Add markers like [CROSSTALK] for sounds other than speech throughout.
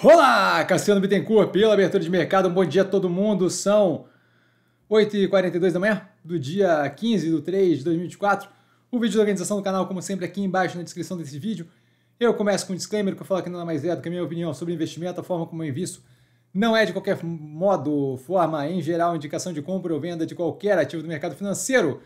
Olá, Cassiano Bittencourt, pela abertura de mercado. Um bom dia a todo mundo. São 8h42 da manhã do dia 15 de 3 de 2024. O vídeo da organização do canal, como sempre, aqui embaixo na descrição desse vídeo. Eu começo com um disclaimer que eu falo que nada mais é do que a minha opinião sobre investimento, a forma como eu invisto. Não é de qualquer modo, forma, em geral, indicação de compra ou venda de qualquer ativo do mercado financeiro.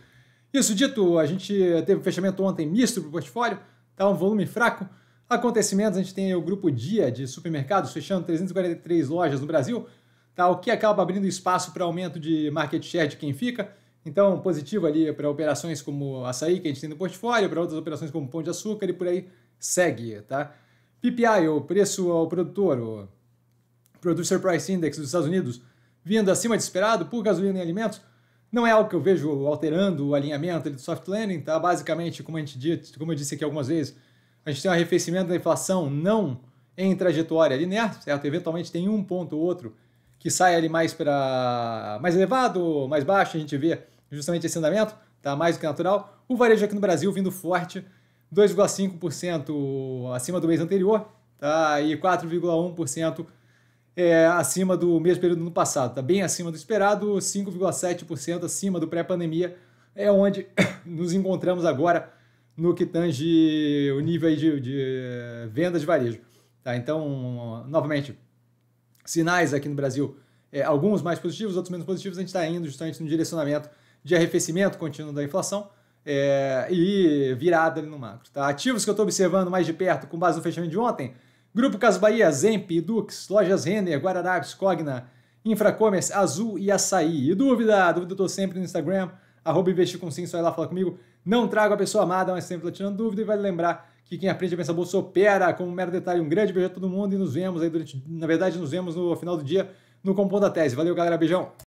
Isso dito, a gente teve um fechamento ontem misto para o portfólio, está um volume fraco. Acontecimentos, a gente tem o grupo Dia de supermercados fechando 343 lojas no Brasil, tá? o que acaba abrindo espaço para aumento de market share de quem fica. Então, positivo ali para operações como açaí, que a gente tem no portfólio, para outras operações como pão de açúcar e por aí segue. Tá? PPI, o preço ao produtor, o Producer Price Index dos Estados Unidos, vindo acima de esperado por gasolina e alimentos, não é algo que eu vejo alterando o alinhamento do soft landing, tá? Basicamente, como, a gente, como eu disse aqui algumas vezes, a gente tem um arrefecimento da inflação não em trajetória linear, certo? Eventualmente tem um ponto ou outro que sai ali mais para mais elevado, mais baixo, a gente vê justamente esse andamento, tá mais do que natural. O varejo aqui no Brasil vindo forte, 2,5% acima do mês anterior, tá? E 4,1% é, acima do mesmo período do ano passado, tá bem acima do esperado, 5,7% acima do pré-pandemia, é onde [COUGHS] nos encontramos agora no que tange o nível de, de eh, vendas de varejo. Tá? Então, novamente, sinais aqui no Brasil, é, alguns mais positivos, outros menos positivos, a gente está indo justamente no direcionamento de arrefecimento contínuo da inflação é, e virada ali no macro. Tá? Ativos que eu estou observando mais de perto com base no fechamento de ontem, Grupo Casas Bahia, Zemp, Dux, Lojas Renner, Guararapes, Cogna, Infracommerce, Azul e Açaí. E dúvida? Dúvida eu estou sempre no Instagram, arroba investir com sim, só ir lá falar comigo. Não trago a pessoa amada, mas sempre tirando dúvida e vai vale lembrar que quem aprende a pensar bolsa opera. Como um mero detalhe, um grande beijo a todo mundo e nos vemos aí durante. Na verdade, nos vemos no final do dia no Compondo da Tese. Valeu, galera. Beijão.